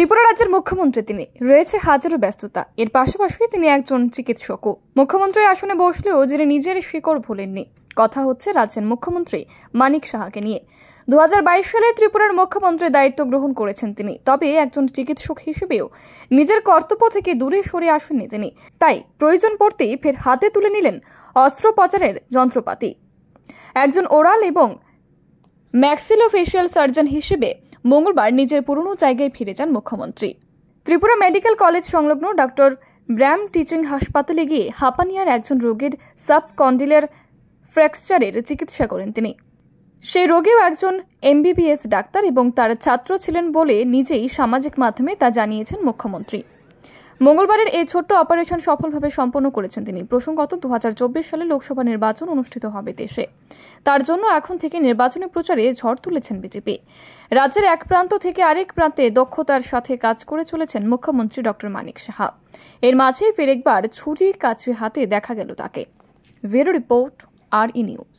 ত্রিপুরা রাজ্যের মুখ্যমন্ত্রী তিনি রয়েছে হাজারো ব্যস্ততা এর পাশাপাশি তিনি একজন চিকিৎসকও মুখ্যমন্ত্রীর আসনে বসলেও যিনি নিজের শিকড় ভোলেননি কথা হচ্ছে রাজ্যের মুখ্যমন্ত্রী মানিক সাহাকে নিয়ে দু সালে ত্রিপুরার মুখ্যমন্ত্রীর দায়িত্ব গ্রহণ করেছেন তিনি তবে একজন চিকিৎসক হিসেবেও নিজের কর্তব্য থেকে দূরে সরে আসেননি তিনি তাই প্রয়োজন পড়তেই ফের হাতে তুলে নিলেন অস্ত্রোপচারের যন্ত্রপাতি একজন ওরাল এবং ম্যাক্সিলোফেশিয়াল সার্জন হিসেবে মঙ্গলবার নিজের পুরনো জায়গায় ফিরে যান মুখ্যমন্ত্রী ত্রিপুরা মেডিকেল কলেজ সংলগ্ন ডক্টর ব্র্যাম টিচিং হাসপাতালে গিয়ে হাঁপানিয়ার একজন রোগীর সাবকন্ডিলের ফ্র্যাকচারের চিকিৎসা করেন তিনি সেই রোগীও একজন এমবিবিএস ডাক্তার এবং তার ছাত্র ছিলেন বলে নিজেই সামাজিক মাধ্যমে তা জানিয়েছেন মুখ্যমন্ত্রী মঙ্গলবারের এই ছোট্ট অপারেশন সফলভাবে সম্পন্ন করেছেন তিনি প্রসঙ্গত দু সালে লোকসভা নির্বাচন অনুষ্ঠিত হবে দেশে তার জন্য এখন থেকে নির্বাচনী প্রচারে ঝড় তুলেছেন বিজেপি রাজ্যের এক প্রান্ত থেকে আরেক প্রান্তে দক্ষতার সাথে কাজ করে চলেছেন মুখ্যমন্ত্রী ডক্টর মানিক সাহা এর মাঝে ফের একবার ছুরি কাছে হাতে দেখা গেল তাকে ভেরো রিপোর্ট আর ই নিউজ